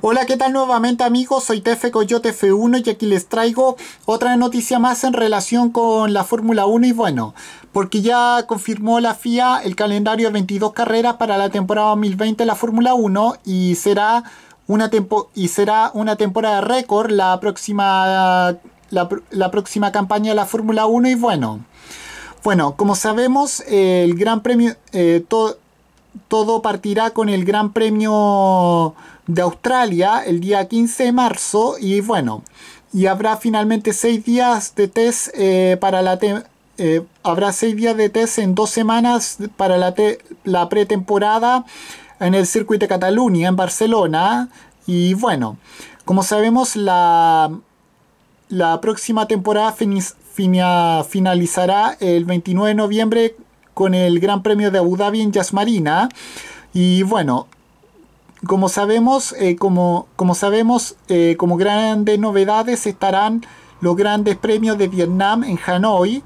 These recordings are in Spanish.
Hola, ¿qué tal nuevamente amigos? Soy Tefe Coyote F1 y aquí les traigo otra noticia más en relación con la Fórmula 1 y bueno, porque ya confirmó la FIA el calendario de 22 carreras para la temporada 2020 de la Fórmula 1 y será una, y será una temporada récord la próxima, próxima campaña de la Fórmula 1 y bueno. Bueno, como sabemos, el Gran Premio, eh, todo partirá con el Gran Premio de Australia el día 15 de marzo y bueno, y habrá finalmente seis días de test eh, para la eh, habrá seis días de test en dos semanas para la, la pretemporada en el circuito de Cataluña en Barcelona y bueno, como sabemos la la próxima temporada finalizará el 29 de noviembre con el Gran Premio de Abu Dhabi en Yas Marina. Y bueno, como sabemos, eh, como, como, sabemos eh, como grandes novedades estarán los grandes premios de Vietnam en Hanoi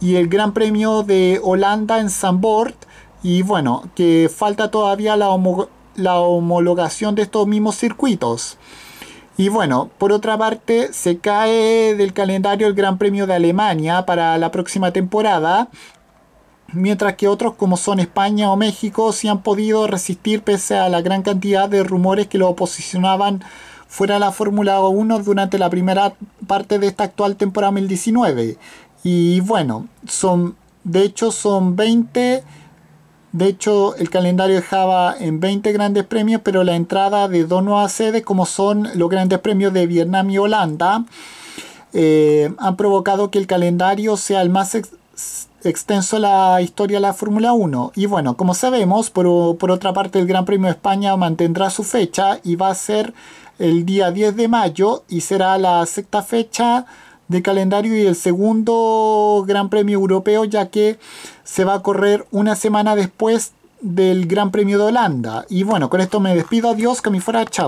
y el Gran Premio de Holanda en Zandvoort. Y bueno, que falta todavía la homologación de estos mismos circuitos. Y bueno, por otra parte, se cae del calendario el Gran Premio de Alemania para la próxima temporada, mientras que otros como son España o México sí han podido resistir pese a la gran cantidad de rumores que lo posicionaban fuera de la Fórmula 1 durante la primera parte de esta actual temporada 2019. Y bueno, son de hecho son 20 de hecho, el calendario dejaba en 20 grandes premios, pero la entrada de dos nuevas sedes, como son los grandes premios de Vietnam y Holanda, eh, han provocado que el calendario sea el más extenso la historia de la Fórmula 1. Y bueno, como sabemos, por, por, otra parte el Gran Premio de España mantendrá su fecha y va a ser el día 10 de mayo y será la sexta fecha de calendario y el segundo Gran Premio Europeo ya que se va a correr una semana después del Gran Premio de Holanda. Y bueno, con esto me despido, adiós, que me fuera, chao.